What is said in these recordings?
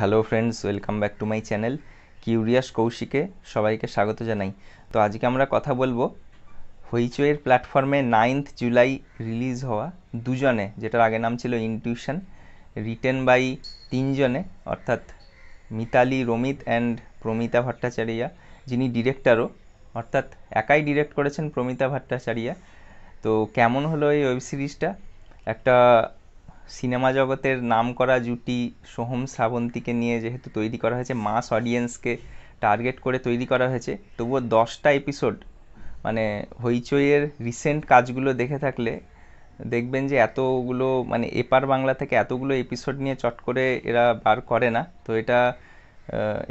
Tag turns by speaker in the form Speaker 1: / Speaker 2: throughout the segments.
Speaker 1: hello friends welcome back to my channel curious কৌশিকে সবাইকে স্বাগত জানাই তো আজকে আমরা কথা বলবো হইচয়ের প্ল্যাটফর্মে নাইন্থ জুলাই রিলিজ হওয়া দুজনে যেটার আগে নাম ছিল ইনটিউশন রিটেন বাই তিনজনে অর্থাৎ মিতালি রমিত অ্যান্ড প্রমিতা ভট্টাচার্যা যিনি ডিরেক্টরও অর্থাৎ একাই ডিরেক্ট করেছেন প্রমিতা ভট্টাচার্যা তো কেমন হলো এই ওয়েব সিরিজটা একটা সিনেমা জগতের নাম করা জুটি সোহম শ্রাবন্তীকে নিয়ে যেহেতু তৈরি করা হয়েছে মাস অডিয়েন্সকে টার্গেট করে তৈরি করা হয়েছে তবুও দশটা এপিসোড মানে হইচইয়ের রিসেন্ট কাজগুলো দেখে থাকলে দেখবেন যে এতগুলো মানে এপার বাংলা থেকে এতগুলো এপিসোড নিয়ে চট করে এরা বার করে না তো এটা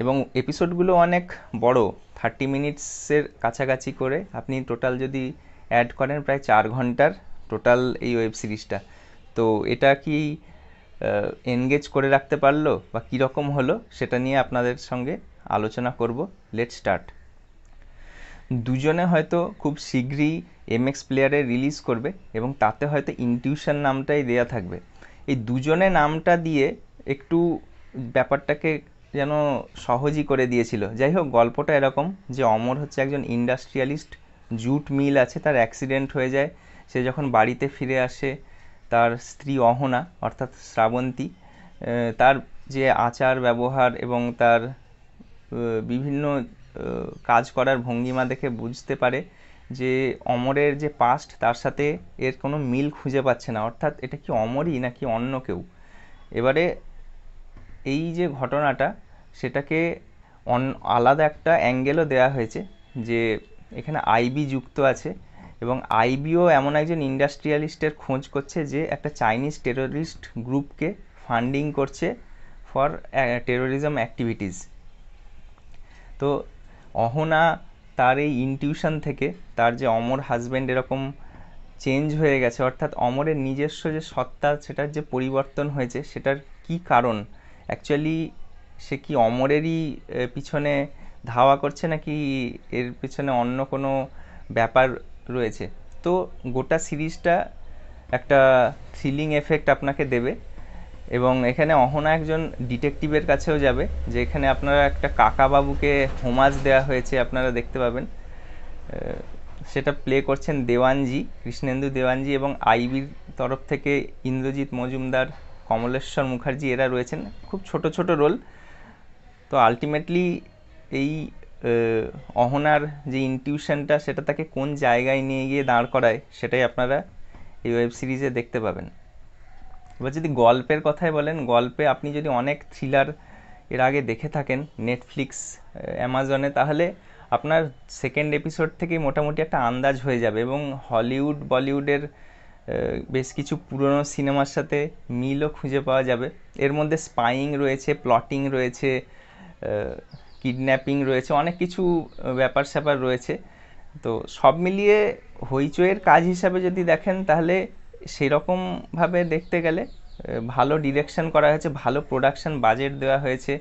Speaker 1: এবং এপিসোডগুলো অনেক বড় থার্টি মিনিটসের কাছাকাছি করে আপনি টোটাল যদি অ্যাড করেন প্রায় চার ঘন্টার টোটাল এই ওয়েব সিরিজটা তো এটা কি এনগেজ করে রাখতে পারলো বা কীরকম হলো সেটা নিয়ে আপনাদের সঙ্গে আলোচনা করব লেট স্টার্ট দুজনে হয়তো খুব শীঘ্রই এমএক্স প্লেয়ারে রিলিজ করবে এবং তাতে হয়তো ইনটিউশন নামটাই দেয়া থাকবে এই দুজনে নামটা দিয়ে একটু ব্যাপারটাকে যেন সহজই করে দিয়েছিল যাই হোক গল্পটা এরকম যে অমর হচ্ছে একজন ইন্ডাস্ট্রিয়ালিস্ট জুট মিল আছে তার অ্যাক্সিডেন্ট হয়ে যায় সে যখন বাড়িতে ফিরে আসে তার স্ত্রী অহনা অর্থাৎ শ্রাবন্তী তার যে আচার ব্যবহার এবং তার বিভিন্ন কাজ করার ভঙ্গিমা দেখে বুঝতে পারে যে অমরের যে পাস্ট তার সাথে এর কোনো মিল খুঁজে পাচ্ছে না অর্থাৎ এটা কি অমরই নাকি অন্য কেউ এবারে এই যে ঘটনাটা সেটাকে আলাদা একটা অ্যাঙ্গেলও দেয়া হয়েছে যে এখানে আইবি যুক্ত আছে এবং আইবিও এমন একজন ইন্ডাস্ট্রিয়ালিস্টের খোঁজ করছে যে একটা চাইনিজ টেরোরিস্ট গ্রুপকে ফান্ডিং করছে ফর টেরোরিজম অ্যাক্টিভিটিস তো অহনা তার এই ইনটিউশন থেকে তার যে অমর হাজব্যান্ড এরকম চেঞ্জ হয়ে গেছে অর্থাৎ অমরের নিজস্ব যে সত্তা সেটার যে পরিবর্তন হয়েছে সেটার কি কারণ অ্যাকচুয়ালি সে কি অমরেরই পিছনে ধাওয়া করছে নাকি এর পিছনে অন্য কোনো ব্যাপার রয়েছে তো গোটা সিরিজটা একটা থ্রিলিং এফেক্ট আপনাকে দেবে এবং এখানে অহনা একজন ডিটেকটিভের কাছেও যাবে যে এখানে আপনারা একটা কাকাবাবুকে হোমাজ দেওয়া হয়েছে আপনারা দেখতে পাবেন সেটা প্লে করছেন দেওয়ানজি কৃষ্ণেন্দু দেওয়ানজি এবং আইবির তরফ থেকে ইন্দ্রজিৎ মজুমদার কমলেশ্বর মুখার্জি এরা রয়েছেন খুব ছোট ছোট রোল তো আলটিমেটলি এই অহনার যে ইনটিউশনটা সেটা তাকে কোন জায়গায় নিয়ে গিয়ে দাঁড় করায় সেটাই আপনারা এই ওয়েব সিরিজে দেখতে পাবেন এবার যদি গল্পের কথাই বলেন গল্পে আপনি যদি অনেক থ্রিলার এর আগে দেখে থাকেন নেটফ্লিক্স অ্যামাজনে তাহলে আপনার সেকেন্ড এপিসোড থেকে মোটামুটি একটা আন্দাজ হয়ে যাবে এবং হলিউড বলিউডের বেশ কিছু পুরনো সিনেমার সাথে মিলও খুঁজে পাওয়া যাবে এর মধ্যে স্পাইং রয়েছে প্লটিং রয়েছে কিডন্যাপিং রয়েছে অনেক কিছু ব্যাপার স্যাপার রয়েছে তো সব মিলিয়ে হইচইয়ের কাজ হিসাবে যদি দেখেন তাহলে সেরকমভাবে দেখতে গেলে ভালো ডিরেকশন করা হয়েছে ভালো প্রোডাকশন বাজেট দেওয়া হয়েছে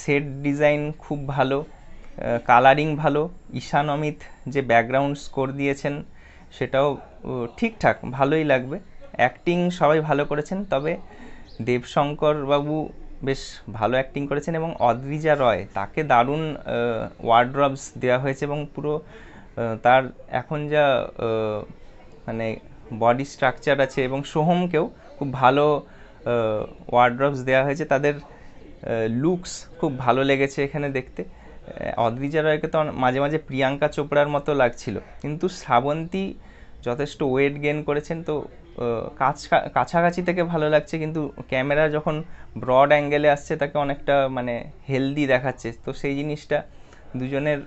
Speaker 1: সেট ডিজাইন খুব ভালো কালারিং ভালো ঈশান অমিত যে ব্যাকগ্রাউন্ড স্কোর দিয়েছেন সেটাও ঠিকঠাক ভালোই লাগবে অ্যাক্টিং সবাই ভালো করেছেন তবে দেবশঙ্কর বাবু বেশ ভালো অ্যাক্টিং করেছেন এবং অদ্রিজা রয় তাকে দারুণ ওয়ার্ড্রবস দেওয়া হয়েছে এবং পুরো তার এখন যা মানে বডি স্ট্রাকচার আছে এবং সোহমকেও খুব ভালো ওয়ার্ড্রবস দেওয়া হয়েছে তাদের লুকস খুব ভালো লেগেছে এখানে দেখতে অদ্রিজা রয়কে তো মাঝে মাঝে প্রিয়াঙ্কা চোপড়ার মতো লাগছিল কিন্তু শ্রাবন্তী যথেষ্ট ওয়েট গেন করেছেন তো কাছাকাছি থেকে ভালো লাগছে কিন্তু ক্যামেরা যখন ব্রড অ্যাঙ্গেলে আসছে তাকে অনেকটা মানে হেলদি দেখাচ্ছে তো সেই জিনিসটা দুজনের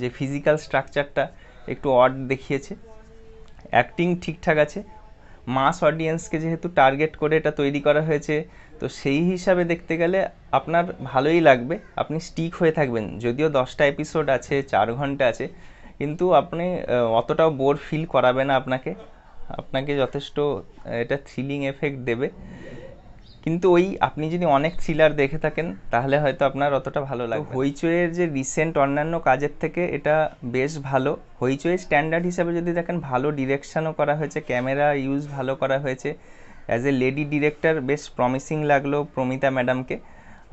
Speaker 1: যে ফিজিক্যাল স্ট্রাকচারটা একটু অড দেখিয়েছে অ্যাক্টিং ঠিকঠাক আছে মাস অডিয়েন্সকে যেহেতু টার্গেট করে এটা তৈরি করা হয়েছে তো সেই হিসাবে দেখতে গেলে আপনার ভালোই লাগবে আপনি স্টিক হয়ে থাকবেন যদিও দশটা এপিসোড আছে চার ঘন্টা আছে কিন্তু আপনি অতটাও বোর ফিল করাবে না আপনাকে আপনাকে যথেষ্ট এটা থ্রিলিং এফেক্ট দেবে কিন্তু ওই আপনি যদি অনেক থ্রিলার দেখে থাকেন তাহলে হয়তো আপনার অতটা ভালো লাগবে হইচয়ের যে রিসেন্ট অন্যান্য কাজের থেকে এটা বেশ ভালো হইচয়ের স্ট্যান্ডার্ড হিসাবে যদি দেখেন ভালো ডিরেকশানও করা হয়েছে ক্যামেরা ইউজ ভালো করা হয়েছে অ্যাজ এ লেডি ডিরেক্টর বেশ প্রমিসিং লাগলো প্রমিতা ম্যাডামকে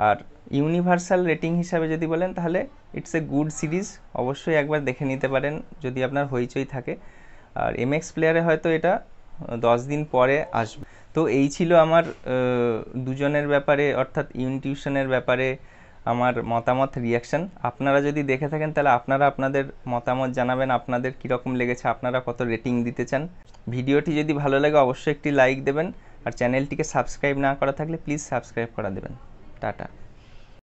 Speaker 1: আর ইউনিভার্সাল রেটিং হিসাবে যদি বলেন তাহলে ইটস এ গুড সিরিজ অবশ্যই একবার দেখে নিতে পারেন যদি আপনার হইচই থাকে আর এমএক্স প্লেয়ারে হয়তো এটা দশ দিন পরে আসবে তো এই ছিল আমার দুজনের ব্যাপারে অর্থাৎ ইউনটিউশনের ব্যাপারে আমার মতামত রিয়াকশান আপনারা যদি দেখে থাকেন তাহলে আপনারা আপনাদের মতামত জানাবেন আপনাদের কীরকম লেগেছে আপনারা কত রেটিং দিতে চান ভিডিওটি যদি ভালো লাগে অবশ্যই একটি লাইক দেবেন আর চ্যানেলটিকে সাবস্ক্রাইব না করা থাকলে প্লিজ সাবস্ক্রাইব করা দেবেন Tata